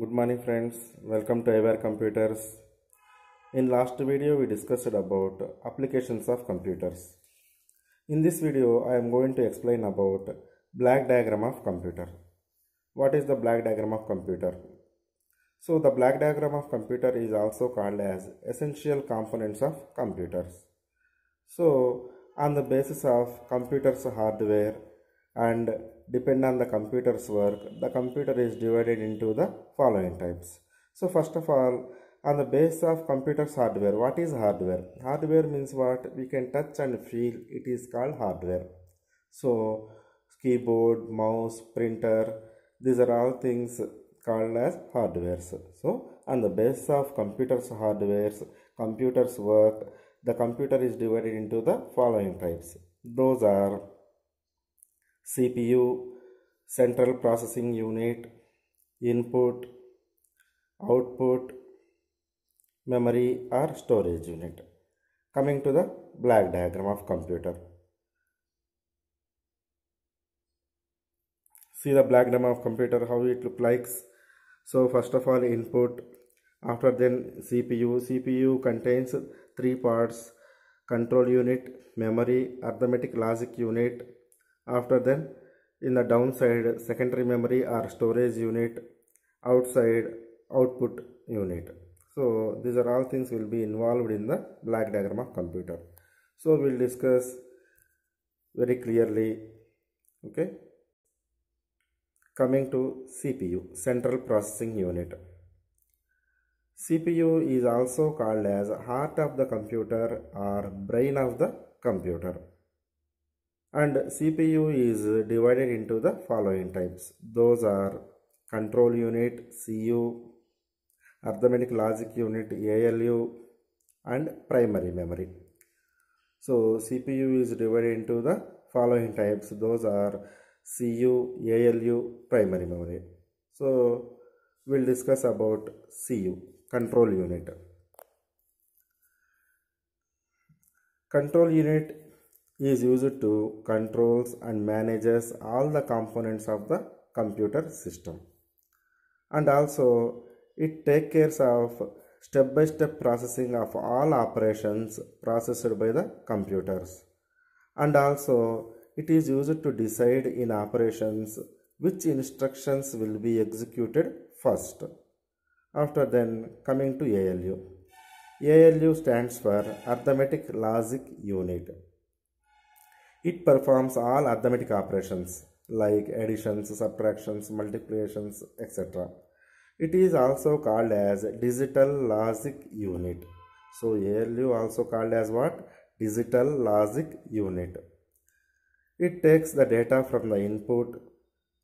good morning friends welcome to aware computers in last video we discussed about applications of computers in this video i am going to explain about black diagram of computer what is the black diagram of computer so the black diagram of computer is also called as essential components of computers so on the basis of computers hardware and depend on the computer's work the computer is divided into the following types so first of all on the base of computer's hardware what is hardware hardware means what we can touch and feel it is called hardware so keyboard mouse printer these are all things called as hardwares so on the base of computers hardwares computers work the computer is divided into the following types those are CPU central processing unit input output memory or storage unit coming to the black diagram of computer see the black diagram of computer how it looks like so first of all input after then cpu cpu contains three parts control unit memory arithmetic logic unit after then in the downside secondary memory or storage unit outside output unit so these are all things will be involved in the black diagram of computer so we'll discuss very clearly okay coming to cpu central processing unit cpu is also called as heart of the computer or brain of the computer and CPU is divided into the following types those are control unit CU arithmetic logic unit ALU and primary memory so CPU is divided into the following types those are CU ALU primary memory so we'll discuss about CU control unit control unit is used to controls and manages all the components of the computer system and also it takes care of step by step processing of all operations processed by the computers and also it is used to decide in operations which instructions will be executed first after then coming to ALU ALU stands for arithmetic logic unit it performs all arithmetic operations like additions, subtractions, multiplications, etc. It is also called as digital logic unit. So ALU also called as what? Digital logic unit. It takes the data from the input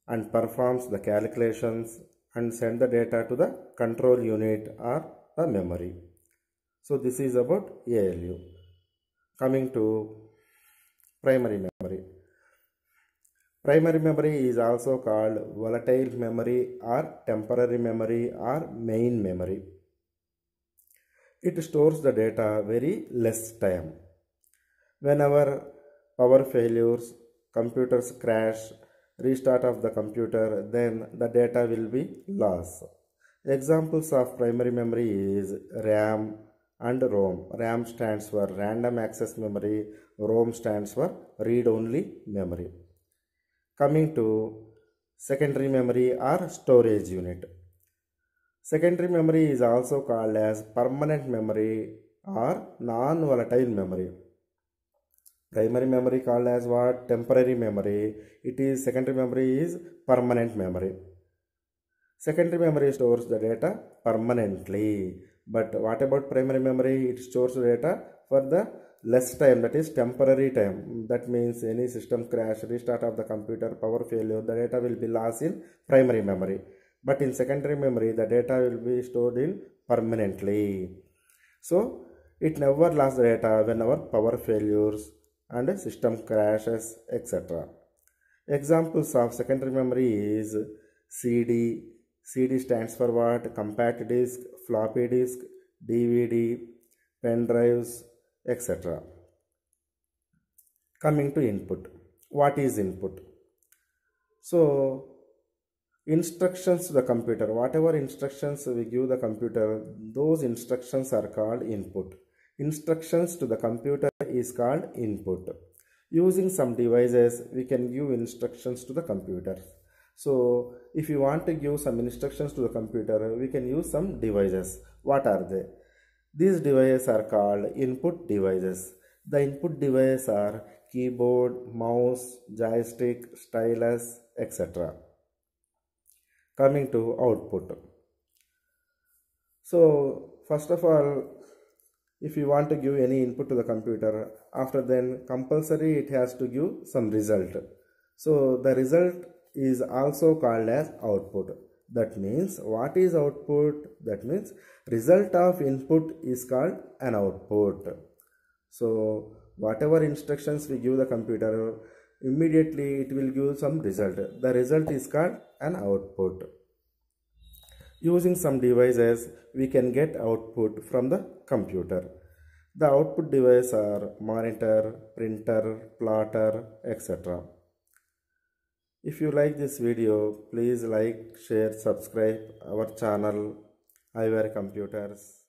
and performs the calculations and send the data to the control unit or the memory. So this is about ALU. Coming to primary memory. Primary memory is also called volatile memory or temporary memory or main memory. It stores the data very less time. Whenever power failures, computers crash, restart of the computer, then the data will be lost. Examples of primary memory is RAM, and ROM. RAM stands for random access memory, ROM stands for read-only memory. Coming to secondary memory or storage unit. Secondary memory is also called as permanent memory or non-volatile memory. Primary memory called as what? Temporary memory. It is secondary memory is permanent memory. Secondary memory stores the data permanently but what about primary memory? It stores data for the less time that is temporary time that means any system crash restart of the computer power failure the data will be lost in primary memory but in secondary memory the data will be stored in permanently so it never lost data whenever power failures and system crashes etc examples of secondary memory is cd CD stands for what? Compact disc, floppy disk, DVD, pen drives, etc. Coming to input. What is input? So, instructions to the computer. Whatever instructions we give the computer, those instructions are called input. Instructions to the computer is called input. Using some devices, we can give instructions to the computer so if you want to give some instructions to the computer we can use some devices what are they these devices are called input devices the input devices are keyboard mouse joystick stylus etc coming to output so first of all if you want to give any input to the computer after then compulsory it has to give some result so the result is also called as output that means what is output that means result of input is called an output so whatever instructions we give the computer immediately it will give some result the result is called an output using some devices we can get output from the computer the output devices are monitor printer plotter etc if you like this video, please like, share, subscribe our channel, iWare Computers.